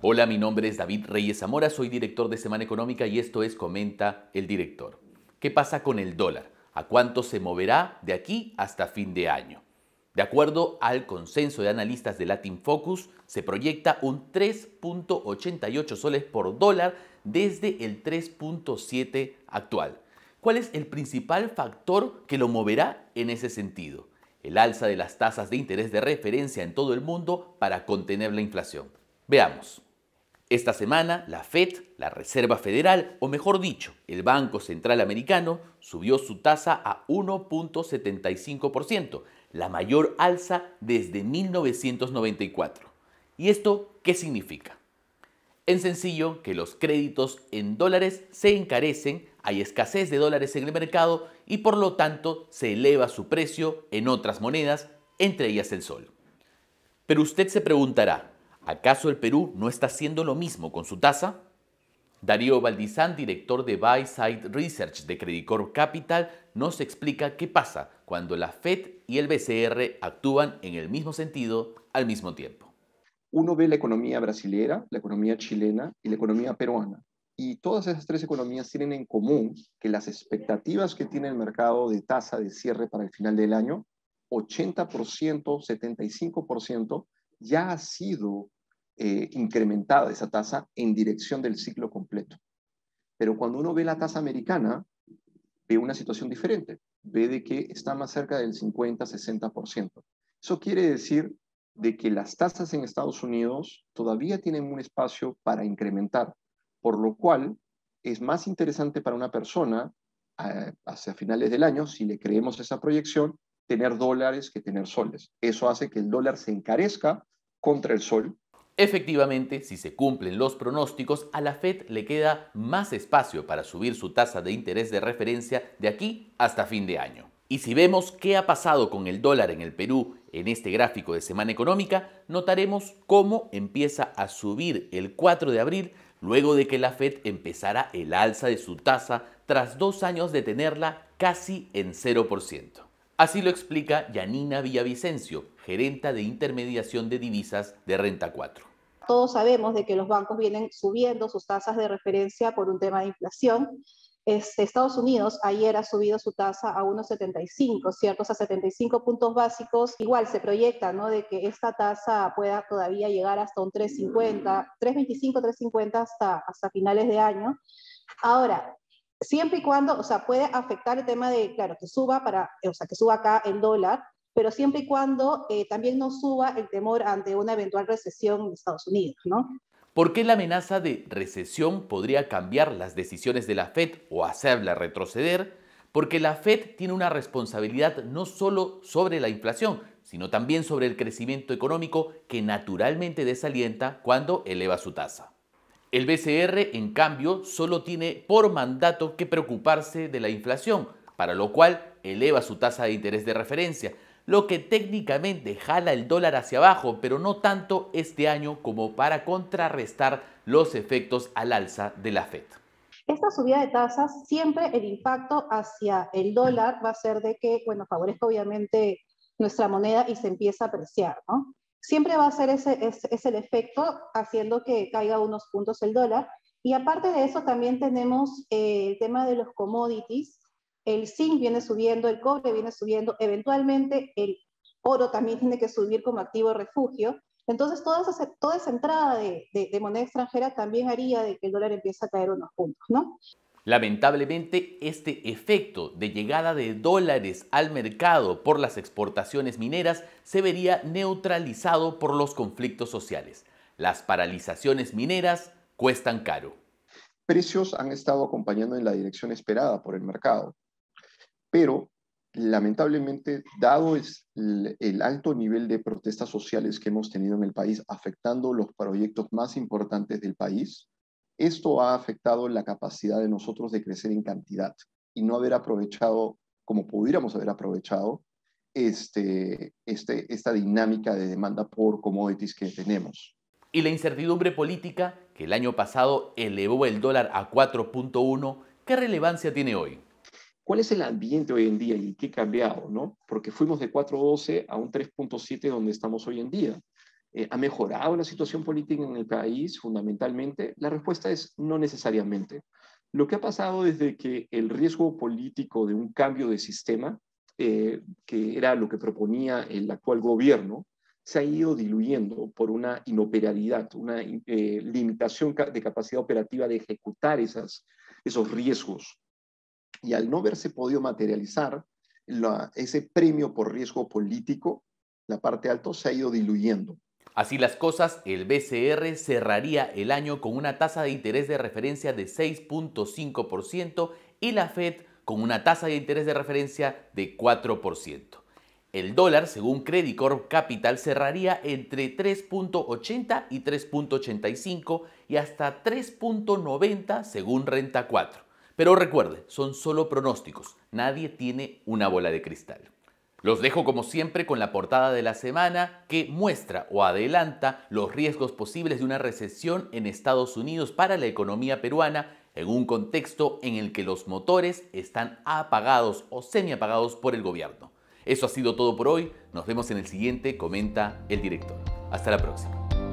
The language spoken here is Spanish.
Hola, mi nombre es David Reyes Zamora, soy director de Semana Económica y esto es Comenta el Director. ¿Qué pasa con el dólar? ¿A cuánto se moverá de aquí hasta fin de año? De acuerdo al consenso de analistas de Latin Focus, se proyecta un 3.88 soles por dólar desde el 3.7 actual. ¿Cuál es el principal factor que lo moverá en ese sentido? El alza de las tasas de interés de referencia en todo el mundo para contener la inflación. Veamos. Esta semana, la Fed, la Reserva Federal, o mejor dicho, el Banco Central Americano, subió su tasa a 1.75%, la mayor alza desde 1994. ¿Y esto qué significa? En sencillo, que los créditos en dólares se encarecen, hay escasez de dólares en el mercado y por lo tanto se eleva su precio en otras monedas, entre ellas el sol. Pero usted se preguntará, ¿Acaso el Perú no está haciendo lo mismo con su tasa? Darío Valdizán, director de BuySide Research de Credicorp Capital, nos explica qué pasa cuando la Fed y el BCR actúan en el mismo sentido al mismo tiempo. Uno ve la economía brasilera, la economía chilena y la economía peruana. Y todas esas tres economías tienen en común que las expectativas que tiene el mercado de tasa de cierre para el final del año, 80%, 75%, ya ha sido eh, incrementada esa tasa en dirección del ciclo completo. Pero cuando uno ve la tasa americana, ve una situación diferente, ve de que está más cerca del 50-60%. Eso quiere decir de que las tasas en Estados Unidos todavía tienen un espacio para incrementar, por lo cual es más interesante para una persona eh, hacia finales del año, si le creemos esa proyección, tener dólares que tener soles. Eso hace que el dólar se encarezca contra el sol. Efectivamente, si se cumplen los pronósticos, a la Fed le queda más espacio para subir su tasa de interés de referencia de aquí hasta fin de año. Y si vemos qué ha pasado con el dólar en el Perú en este gráfico de semana económica, notaremos cómo empieza a subir el 4 de abril luego de que la Fed empezara el alza de su tasa tras dos años de tenerla casi en 0%. Así lo explica Yanina Villavicencio, gerenta de intermediación de divisas de Renta 4. Todos sabemos de que los bancos vienen subiendo sus tasas de referencia por un tema de inflación. Este, Estados Unidos ayer ha subido su tasa a unos 1,75, ¿cierto? O sea, 75 puntos básicos. Igual se proyecta, ¿no? De que esta tasa pueda todavía llegar hasta un 3,50, 3,25, 3,50 hasta, hasta finales de año. Ahora, siempre y cuando, o sea, puede afectar el tema de, claro, que suba para, o sea, que suba acá el dólar, pero siempre y cuando eh, también no suba el temor ante una eventual recesión en Estados Unidos, ¿no? ¿Por qué la amenaza de recesión podría cambiar las decisiones de la Fed o hacerla retroceder? Porque la Fed tiene una responsabilidad no solo sobre la inflación, sino también sobre el crecimiento económico que naturalmente desalienta cuando eleva su tasa. El BCR, en cambio, solo tiene por mandato que preocuparse de la inflación, para lo cual eleva su tasa de interés de referencia, lo que técnicamente jala el dólar hacia abajo, pero no tanto este año como para contrarrestar los efectos al alza de la Fed. Esta subida de tasas, siempre el impacto hacia el dólar va a ser de que, bueno, favorezca obviamente nuestra moneda y se empieza a apreciar, ¿no? siempre va a ser ese, el efecto haciendo que caiga unos puntos el dólar. Y aparte de eso, también tenemos eh, el tema de los commodities. El zinc viene subiendo, el cobre viene subiendo, eventualmente el oro también tiene que subir como activo refugio. Entonces, toda esa, toda esa entrada de, de, de moneda extranjera también haría de que el dólar empiece a caer unos puntos, ¿no? Lamentablemente, este efecto de llegada de dólares al mercado por las exportaciones mineras se vería neutralizado por los conflictos sociales. Las paralizaciones mineras cuestan caro. Precios han estado acompañando en la dirección esperada por el mercado, pero lamentablemente, dado el, el, alto nivel de protestas sociales que hemos tenido en el país, afectando los proyectos más importantes del país, esto ha afectado la capacidad de nosotros de crecer en cantidad y no haber aprovechado como pudiéramos haber aprovechado este, este, esta dinámica de demanda por commodities que tenemos. Y la incertidumbre política, que el año pasado elevó el dólar a 4.1, ¿qué relevancia tiene hoy? ¿Cuál es el ambiente hoy en día y qué ha cambiado? ¿no? Porque fuimos de 4.12 a un 3.7 donde estamos hoy en día. Eh, ¿Ha mejorado la situación política en el país fundamentalmente? La respuesta es no necesariamente. Lo que ha pasado desde que el riesgo político de un cambio de sistema, eh, que era lo que proponía el actual gobierno, se ha ido diluyendo por una inoperabilidad, una eh, limitación de capacidad operativa de ejecutar esas, esos riesgos. Y al no verse podido materializar ese premio por riesgo político, la parte alta se ha ido diluyendo. Así las cosas, el BCR cerraría el año con una tasa de interés de referencia de 6.5% y la Fed con una tasa de interés de referencia de 4%. El dólar, según Credit Corp Capital, cerraría entre 3.80 y 3.85 y hasta 3.90 según Renta 4. Pero recuerde, son solo pronósticos, nadie tiene una bola de cristal. Los dejo como siempre con la portada de la semana que muestra o adelanta los riesgos posibles de una recesión en Estados Unidos para la economía peruana en un contexto en el que los motores están apagados o semiapagados por el gobierno. Eso ha sido todo por hoy, nos vemos en el siguiente, comenta el director. Hasta la próxima.